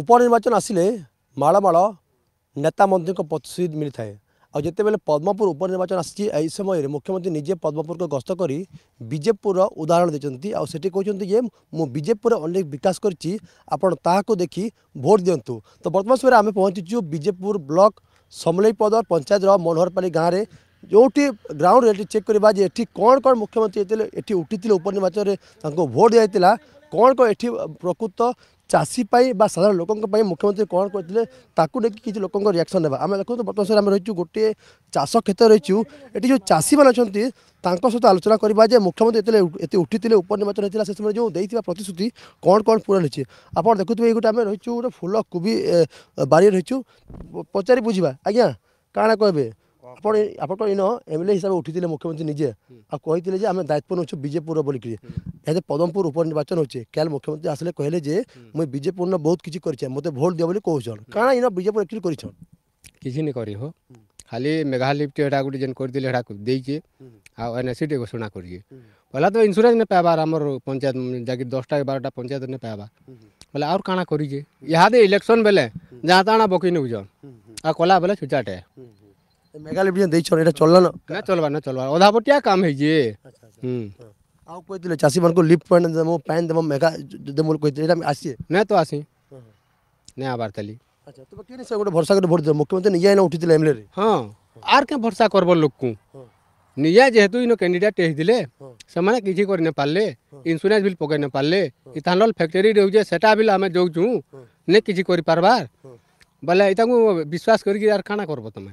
ଉପନିର୍ବାଚନ ଆସିଲେ ମାଳମାଳ ନେତାମନ୍ତ୍ରୀଙ୍କ ପ୍ରତିଶ୍ରୁତି ମିଳିଥାଏ ଆଉ ଯେତେବେଳେ ପଦ୍ମପୁର ଉପନିର୍ବାଚନ ଆସିଛି ଏହି ସମୟରେ ମୁଖ୍ୟମନ୍ତ୍ରୀ ନିଜେ ପଦ୍ମପୁରକୁ ଗସ୍ତ କରି ବିଜେପୁରର ଉଦାହରଣ ଦେଇଛନ୍ତି ଆଉ ସେଠି କହୁଛନ୍ତି ଯେ ମୁଁ ବିଜେପୁରରେ ଅନେକ ବିକାଶ କରିଛି ଆପଣ ତାହାକୁ ଦେଖି ଭୋଟ୍ ଦିଅନ୍ତୁ ତ ବର୍ତ୍ତମାନ ସମୟରେ ଆମେ ପହଞ୍ଚିଛୁ ବିଜେପୁର ବ୍ଲକ ସମଲେଇ ପଦର ପଞ୍ଚାୟତର ମନୋହରପାଲି ଗାଁରେ ଯେଉଁଠି ଗ୍ରାଉଣ୍ଡରେ ଏଠି ଚେକ୍ କରିବା ଯେ ଏଠି କ'ଣ କ'ଣ ମୁଖ୍ୟମନ୍ତ୍ରୀ ଯେତେବେଳେ ଏଠି ଉଠିଥିଲେ ଉପନିର୍ବାଚନରେ ତାଙ୍କୁ ଭୋଟ୍ ଦିଆଯାଇଥିଲା କ'ଣ କ'ଣ ଏଠି ପ୍ରକୃତ ଚାଷୀ ପାଇଁ ବା ସାଧାରଣ ଲୋକଙ୍କ ପାଇଁ ମୁଖ୍ୟମନ୍ତ୍ରୀ କ'ଣ କରିଥିଲେ ତାକୁ ନେଇକି କିଛି ଲୋକଙ୍କ ରିଆକ୍ସନ୍ ନେବା ଆମେ ଦେଖନ୍ତୁ ବର୍ତ୍ତମାନ ସାର୍ ଆମେ ରହିଛୁ ଗୋଟିଏ ଚାଷ କ୍ଷେତ୍ର ରହିଛୁ ଏଠି ଯେଉଁ ଚାଷୀମାନେ ଅଛନ୍ତି ତାଙ୍କ ସହିତ ଆଲୋଚନା କରିବା ଯେ ମୁଖ୍ୟମନ୍ତ୍ରୀ ଯେତେବେଳେ ଏତେ ଉଠିଥିଲେ ଉପନିର୍ବାଚନ ହେଇଥିଲା ସେ ସମୟରେ ଯେଉଁ ଦେଇଥିବା ପ୍ରତିଶ୍ରୁତି କ'ଣ କ'ଣ ପୂରଣ ହେଇଛି ଆପଣ ଦେଖୁଥିବେ ଏଇ ଗୋଟେ ଆମେ ରହିଛୁ ଗୋଟେ ଫୁଲ କୋବି ବାରିରେ ରହିଛୁ ପଚାରି ବୁଝିବା ଆଜ୍ଞା କାଣା କହିବେ आपको एम एल ए हिसाब से उठी मुख्यमंत्री निजे आई आम दायित्व नौ विजेपुर बोलिए पदमपुर उपनिर्वाचन हो क्या मुख्यमंत्री आसे कहे मुझे विजेपुर ने बहुत किसी कर मत भोट दिव बोली कौन क्या इन विजेपुर एक्चुअली कर किसी नहीं कर खाली मेघालिफ्ट गोटे जेन कर देचे आन एस सी टी घोषणा करे पहले तो इन्सुरांस नहीं पाबार आम पंचायत जैसे दसटा बारटा पंचायत नहीं पाबा बोले आर काणा करे यहाँ दे इलेक्शन बेले जहाँ तक बकई नौ कला बोले छुचाटे ମେଗା ଲିଫ୍ଟ ଦେଇଛନ୍ ଏଇଟା ଚଲ୍ଲାନ ନା ଚଲ୍ବା ନା ଚଲ୍ବା ଅଧାପଟିଆ କାମ ହେଇଛେ ହୁଁ ଆଉ କହିଥିଲେ ଚାଷୀମାନଙ୍କୁ ଲିଫ୍ଟ ପଏଣ୍ଟ ଦେମୁ ପାଏନ୍ ଦେମୁ ମେଗା ଦେମୁ ବୋଲି କହିଥିଲେ ଏଇଟା ଆସିଛେ ନାଇଁ ତ ଆସି ନାଇଁ ଆବାର୍ ତାଲି ଆଚ୍ଛା ତୁମେ କେନ୍ ସେ ଗୋଟେ ଭରସା କରି ଭୋଟ୍ ଦେବ ମୁଖ୍ୟମନ୍ତ୍ରୀ ନିଜେ ଏଇନା ଉଠିଥିଲେ ଏମ୍ଏଲ୍ଏରେ ହଁ ଆର୍ କେଁ ଭରସା କରବ ଲୋକଙ୍କୁ ନିଜେ ଯେହେତୁ ଇନ କ୍ୟାଣ୍ଡିଡେଟ୍ ହେଇଥିଲେ ସେମାନେ କିଛି କରି ନାଇପାରିଲେ ଇନ୍ସୁରାନ୍ସ ବିଲ୍ ପକାଇ ନାଇପାରିଲେ ଇଥାନଲ୍ ଫ୍ୟାକ୍ଟରୀ ରହୁଛେ ସେଟା ବିଲ୍ ଆମେ ଯାଉଛୁ ନେ କିଛି କରିପାରବାର୍ ବୋଲେ ଏଇଟାକୁ ବିଶ୍ୱାସ କରିକି ଆର୍ କାଣା କରବ ତୁମେ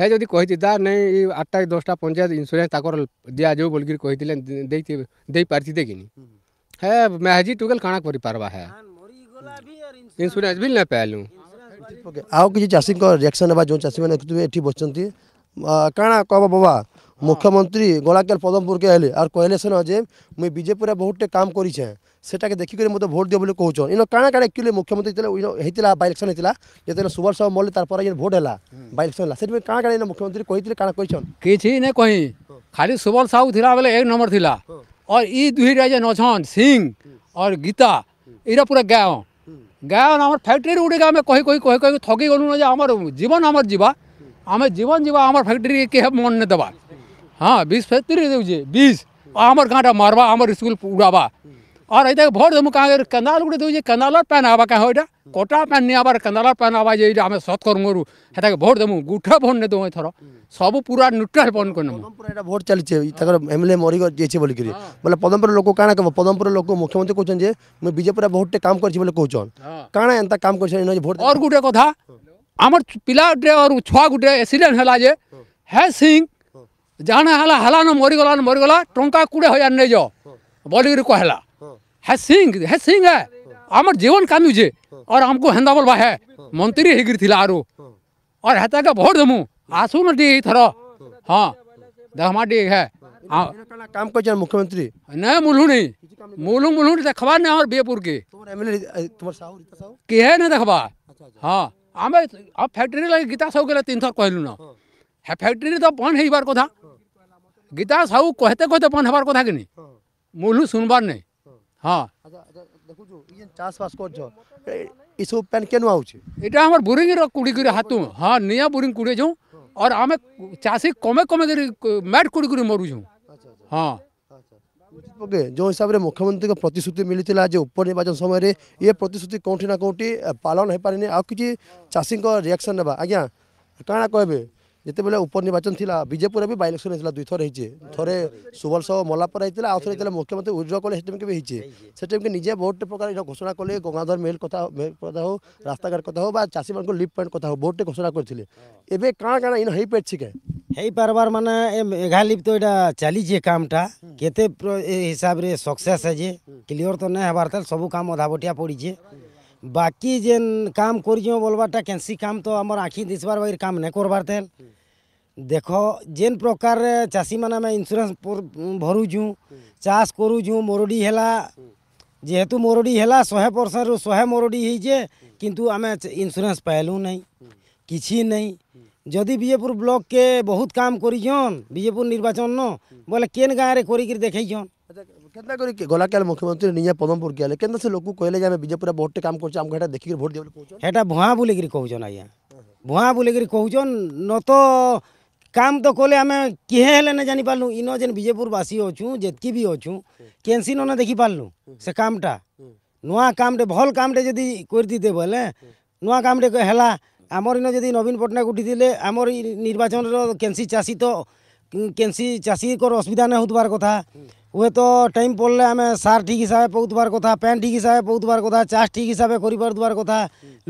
हे जदि कही दा नहीं ये आठटा दसटा पंचायत इन्सुरांस दि जाऊ बोल कहते कि मेहजी टूगल कण कर इन्सुरांस भी ना पैलु आउ चाषी रिएक्शन जो चाषी मैंने बस कण कह बाबा মুখ্যমন্ত্রী গলাকাল পদমপুরকে আইলে আর কহিলে সেন যে মুই বিজেপিরে বহুতটে কাম করিছে সেটাকে দেখিকি মতো ভোট দিও বলে কৌছন ইন কাণা কাণা একচুয়ালি মুখ্যমন্ত্রী যেতে হয়েছিল বাই ইলেকশন হয়েছিল যেতে সুভাষ সাহু মল্লিক তারপরে যে ভোট হলা বাই ইলেকশন হলা সেটি কাণা কাণা মুখ্যমন্ত্রী কহিলে কাণা কইছন কিছু না কহি খালি সুভাষ সাহু লা বেলে এক নম্বর লা और ये दुहीटा जे नछन सिंह और गीता यहाँ पूरा गाँव गाँव आम फैक्ट्री गोटे आम कही कही कही कही थकी गलुन जे आम जीवन आम जीवा आम जीवन जीवा आम फैक्ट्री के मन नहीं देवार हाँ બીસ ફેક્ટરી દેવું बीस आमर આમર मारवा आमर स्कूल સ્કૂલ और ऐसे भोर दमु कहाँ कंदाल उड़े दूजे कंदालर पैन आवा कहाँ होइडा कोटा पैन नहीं आवा कंदालर पैन आवा जे इडा हमें सत करूँगा रू है ताकि भोर दमु गुठा भोन ने दो है थोड़ा सब पूरा न्यूट्रल पॉन करना पदमपुर इडा भोर चली चे तकर एमएलए मोरी को जेचे बोली करी हाँ। मतलब पदमपुर लोगों कहना कब पदमपुर लोगों मुख्यमंत्री कोचन जे मैं बीजेपी रा काम कर हाँ। कहना एंता काम कर छी भोट और गुटे कथा आमर और छुआ गुटे एक्सीडेंट है सिंह जहाँ है हलान मरीगलान मरीगला टा कोड़े हजार नहीं जाओ बोलिकी कहला हे सिंह हे सिंह है हाँ। आम जीवन कमिजे हाँ। और आमको हेन्दा हाँ। बोलवा है मंत्री हेगिर आरु और हेता के भोट देमु आसू नी थर हाँ देखमा टी है काम कर मुख्यमंत्री नहीं मुलू नहीं मुलू मुलू देखवा नहीं हमारे बीहपुर के किए नहीं देखवा अच्छा, अच्छा। हाँ आम फैक्ट्री लगे गीता साहू के तीन थर कहलु न फैक्ट्री तो बंद हो कथा গীতা সব কহতে কহতে পান হবার কথা কি নি শুনবার নেই হ্যাঁ চাষবাস করছ এইসব প্যান কেন আউছে এটা আমার বুরিংর কুড়ি করে হাতু হ্যাঁ নিয়া বুরিং কুড়ে যাও আর আমি চাষী কমে কমে করে ম্যাট কুড়ি করে মরুছু হ্যাঁ যে হিসাবে মুখ্যমন্ত্রীকে প্রতিশ্রুতি মিলিলা যে উপনির্বাচন সময় ইয়ে প্রতিশ্রুতি কোটি না কোটি পালন হয়ে পারে আর কিছু চাষী রিয়াকশন নেওয়া আজ্ঞা কেন কহবে ଯେତେବେଳେ ଉପନିର୍ବାଚନ ଥିଲା ବିଜେପୁରରେ ବି ବାଇ ଇଲେକ୍ସନ୍ ହେଇଥିଲା ଦୁଇଥର ହେଇଛି ଥରେ ସୁବଲ ସାହୁ ମଲାପରେ ହେଇଥିଲା ଆଉ ଥରେ ହେଇଥିଲା ମୁଖ୍ୟମନ୍ତ୍ରୀ ଉଜ୍ଜ୍ୱଳ କଲେ ସେଠି କେବେ ହେଇଛି ସେଠି ନିଜେ ବହୁତ ପ୍ରକାର ଘୋଷଣା କଲେ ଗଙ୍ଗାଧର ମେଲ୍ କଥା କଥା ହଉ ରାସ୍ତାଘାଟ କଥା ହଉ ବା ଚାଷୀମାନଙ୍କୁ ଲିଫ୍ଟ ପଏଣ୍ଟ କଥା ହଉ ବହୁତଟେ ଘୋଷଣା କରିଥିଲେ ଏବେ କାଣା କାଣା ଇନ ହେଇପାରିଛି କେ ହେଇପାରବାର ମାନେ ଏ ମେଘାଲିପ ତ ଏଇଟା ଚାଲିଛି କାମଟା କେତେ ହିସାବରେ ସକ୍ସେସ୍ ହେଇଛି କ୍ଲିଅର ତ ନାଇଁ ହେବାର ତାହେଲେ ସବୁ କାମ ଅଧାବଟିଆ ପଡ଼ିଛି बाकी जेन काम कर बोलवाटा कैंसी काम तो आम आखि दिशार बाकी काम नहीं करवार तेल देख जेन प्रकार चाषी मैंने इन्सुरांस भरुचू चाष करूचु मरुड़ी है जेहेतु मरुड़ी है शहे परसेंट रु शहे मरुड़ी हीजे किंतु आम इन्सुरांस पालू ना कि नहीं जदि विजेपुर ब्लक के बहुत काम करजेपुर निर्वाचन न बोले केन गाँव में करके देखे কেন্তা করি গলাকাল মুখ্যমন্ত্রী নিজে পদমপুর গেলে কেন্তা সে লোক কহিলে যে আমি বিজেপির বহুটে কাম করছে আমাকে এটা দেখিকি ভোট দিয়ে কৌছ এটা ভুয়া বলিকি কৌছন আজ্ঞা ভুয়া বলিকি কৌছন নত কাম তো কলে আমি কিহে হলে না জানিপারলু ইন যেন বিজেপুরবাসী অছু যেতকি বি অছু কেনসি ননে দেখিপারলু সে কামটা নূয়া কামটে ভল কামটে যদি করে দিতে বলে নূয়া কামটে হেলা আমার ইন যদি নবীন পট্টনাক উঠিলে আমার নির্বাচনের কেনসি চাষী তো কেনসি চাষীকর অসুবিধা না হওয়ার কথা हुए तो टाइम पड़े आम सार ठीक हिसाब से पौथ्वार कथा पैन ठीक हिसाब से पौथ्वार कथा चाष ठीक हिसाब से करपार कथा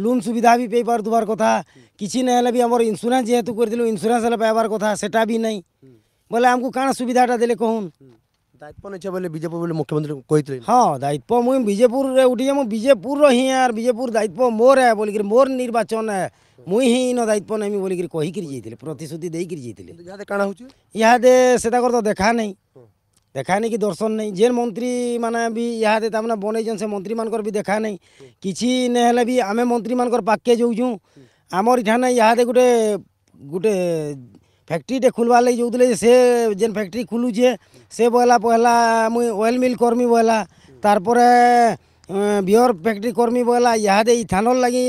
लोन सुविधा भी पाई पार्थ्वार कथा किसी ना भी आम इन्सुरांस जेहतु करूँ इन्सुरांस पाइबार कथा से नहीं बोले आमको कण सुविधाटा दे कहून दायित्व नहीं बोले बजेपुर मुख्यमंत्री हाँ दायित्व मुई बजेपुर उठे मुझे बजेपुर ही यार बजेपुर दायित्व मोर है बोल मोर निर्वाचन है मुई ही इन दायित्व नहीं बोलिक प्रतिश्रुति देकर जाते कहते से तो देखा नहीं हाँ। ଦେଖା ନାହିଁ କି ଦର୍ଶନ ନାହିଁ ଯେନ୍ ମନ୍ତ୍ରୀମାନେ ବି ଇହାଦେ ତାମାନେ ବନେଇଛନ୍ ସେ ମନ୍ତ୍ରୀମାନଙ୍କର ବି ଦେଖା ନାହିଁ କିଛି ନାଇଁ ହେଲେ ବି ଆମେ ମନ୍ତ୍ରୀମାନଙ୍କର ପାଖକେ ଯାଉଛୁଁ ଆମର ଇଠାନେ ଇହାଦେ ଗୋଟେ ଗୋଟେ ଫ୍ୟାକ୍ଟ୍ରିଟେ ଖୁଲ୍ବାର୍ ଲାଗି ଯାଉଥିଲେ ଯେ ସେ ଯେନ୍ ଫ୍ୟାକ୍ଟ୍ରି ଖୁଲୁଛେ ସେ ବଏଲା ପହେଲା ମୁଇଁ ଅଏଲ୍ ମିଲ୍ କର୍ମି ବଏଲା ତାର୍ପରେ ବିଅର୍ ଫ୍ୟାକ୍ଟ୍ରି କର୍ମି ବଏଲା ଇହାଦେ ଇଥାନଲ୍ ଲାଗି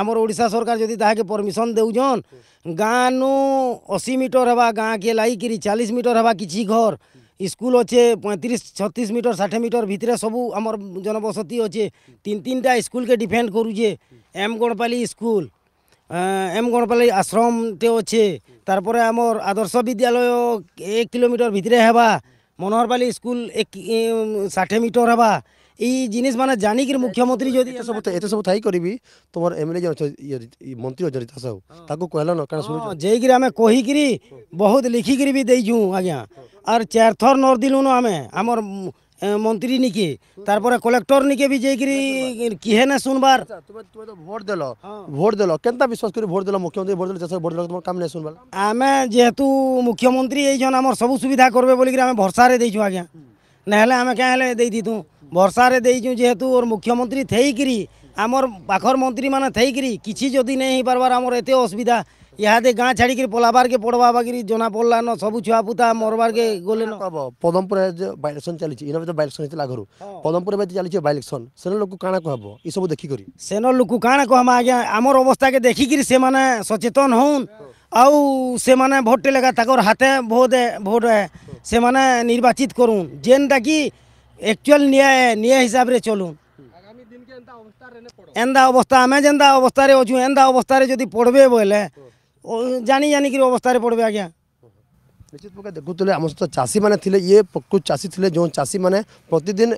ଆମର ଓଡ଼ିଶା ସରକାର ଯଦି ତାହାକେ ପରମିସନ୍ ଦେଉଛନ୍ ଗାଁନୁ ଅଶୀ ମିଟର ହେବା ଗାଁକେ ଲାଗିକିରି ଚାଳିଶ ମିଟର ହେବା କିଛି ଘର ସ୍କୁଲ୍ ଅଛେ ପଇଁତିରିଶ ଛତିଶ ମିଟର ଷାଠିଏ ମିଟର ଭିତରେ ସବୁ ଆମର ଜନବସତି ଅଛେ ତିନି ତିନିଟା ସ୍କୁଲ୍କେ ଡିଫେଣ୍ଡ କରୁଛେ M Ganapali school M Ganapali ଆଶ୍ରମଟେ ଅଛେ ତାର୍ପରେ ଆମର ଆଦର୍ଶ ବିଦ୍ୟାଳୟ ଏକ କିଲୋମିଟର ଭିତରେ ହେବା ମନୋହରପାଲି ସ୍କୁଲ୍ ଏକ ଷାଠିଏ ମିଟର ହେବା এই জিনিস মানে জানিকি মুখ্যমন্ত্রী যদি সব এত সব থাই করিবি তোমার এমএলএ মন্ত্রী অজরি দাস সাহু তাকে কহল ন কারণ শুনুছ যেইকি আমি কহিকি বহুত লিখিকি বি দেইছু আজ্ঞা আর চার থর নর দিলুন আমি আমার মন্ত্রী নিকে তারপরে কলেক্টর নিকে বি যাইকি কিহে না শুনবার তুমি তো ভোট দেল ভোট দেল কেনতা বিশ্বাস করি ভোট দেল মুখ্যমন্ত্রী ভোট দেল চাষ ভোট দেল তোমার কাম না শুনবার আমি যেহেতু মুখ্যমন্ত্রী এইজন আমার সব সুবিধা করবে বলিকি আমি ভরসারে দেইছু আজ্ঞা নহলে আমি কেন হলে দেই দিতু ବର୍ଷାରେ ଦେଇଛୁ ଯେହେତୁ ଓର ମୁଖ୍ୟମନ୍ତ୍ରୀ ଥାଇକିରି ଆମର ପାଖର ମନ୍ତ୍ରୀମାନେ ଥାଇକିରି କିଛି ଯଦି ନେଇ ହେଇପାରବାର ଆମର ଏତେ ଅସୁବିଧା ଇହାଦେ ଗାଁ ଛାଡ଼ିକିରି ପଲାବାର୍କେ ପଡ଼ବା ବାକିରି ଜଣା ପଡ଼ଲାନ ସବୁ ଛୁଆ ପୁତା ମରବାର୍କେ ଗଲେ ପଦମପୁର ବାଇ ଇଲେକ୍ସନ୍ ଚାଲିଛି ଇନ ତ ବାଇ ଇଲେକ୍ସନ୍ ହେଇଥିଲା ଆଗରୁ ପଦମପୁର ଏବେ ଚାଲିଛି ବାଇ ଇଲେକ୍ସନ୍ ସେନ ଲୋକ କାଣା କହବ ଏସବୁ ଦେଖିକରି ସେନ ଲୋକ କାଣା କହମା ଆଜ୍ଞା ଆମର ଅବସ୍ଥାକେ ଦେଖିକିରି ସେମାନେ ସଚେତନ ହଉନ୍ ଆଉ ସେମାନେ ଭୋଟ୍ଟେ ଲେଖା ତାଙ୍କର ହାତେ ଭୋଟ ଭୋଟ ସେମାନେ ନିର୍ବାଚିତ କରୁନ୍ ଯେନ୍ଟାକି একচুয়াল নিয়ে নিয়ে হিসাবে চলুন এন্দা অবস্থা আমি যেন্দা অবস্থায় অছু এন্দা অবস্থায় যদি পড়বে বলে জানি জানি কি অবস্থায় পড়বে আজ্ঞা ନିଶ୍ଚିତ ପ୍ରକାର ଦେଖୁଥିଲେ ଆମ ସହିତ ଚାଷୀମାନେ ଥିଲେ ଇଏ ପ୍ରକୃତ ଚାଷୀ ଥିଲେ ଯେଉଁ ଚାଷୀମାନେ ପ୍ରତିଦିନ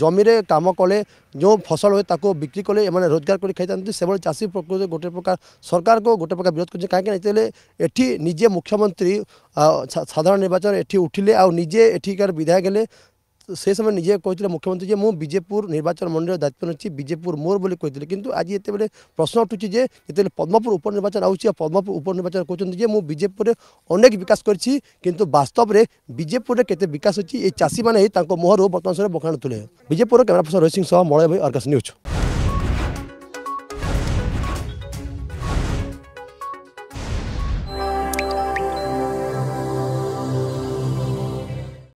ଜମିରେ କାମ କଲେ ଯେଉଁ ଫସଲ ହୁଏ ତାକୁ ବିକ୍ରି କଲେ ଏମାନେ ରୋଜଗାର କରି ଖାଇଥାନ୍ତି ସେଭଳି ଚାଷୀ ପ୍ରକୃତ ଗୋଟେ ପ୍ରକାର ସରକାରକୁ ଗୋଟେ ପ୍ରକାର ବିରୋଧ କରୁଛନ୍ତି କାହିଁକି ଯେତେବେଳେ ଏଠି ନିଜେ ମୁଖ୍ୟମନ୍ତ୍ରୀ ସାଧାରଣ ନିର୍ବାଚନ ଏଠି ଉଠିଲେ ଆଉ ନିଜେ ଏଠିକାର ବିଧାୟକ ହେଲେ ସେ ସମୟ ନିଜେ କହିଥିଲେ ମୁଖ୍ୟମନ୍ତ୍ରୀ ଯେ ମୁଁ ବିଜେପୁର ନିର୍ବାଚନ ମଣ୍ଡଳୀର ଦାୟିତ୍ୱ ନେଉଛି ବିଜେପୁର ମୋର ବୋଲି କହିଥିଲେ କିନ୍ତୁ ଆଜି ଯେତେବେଳେ ପ୍ରଶ୍ନ ଉଠୁଛି ଯେ ଯେତେବେଳେ ପଦ୍ମପୁର ଉପନିର୍ବାଚନ ଆସୁଛି ଆଉ ପଦ୍ମପୁର ଉପନିର୍ବାଚନ କହୁଛନ୍ତି ଯେ ମୁଁ ବିଜେପୁରରେ ଅନେକ ବିକାଶ କରିଛି କିନ୍ତୁ ବାସ୍ତବରେ ବିଜେପୁରରେ କେତେ ବିକାଶ ଅଛି ଏଇ ଚାଷୀମାନେ ହିଁ ତାଙ୍କ ମୁହଁରୁ ବର୍ତ୍ତମାନ ସମୟରେ ବଖାଣୁଥିଲେ ବିଜେପୁରର କ୍ୟାମେରା ପର୍ସନ ରୋହିତ ସିଂ ସହ ମଳୟ ଭାଇ ଅର୍କାଶ ନ୍ୟୁଜ୍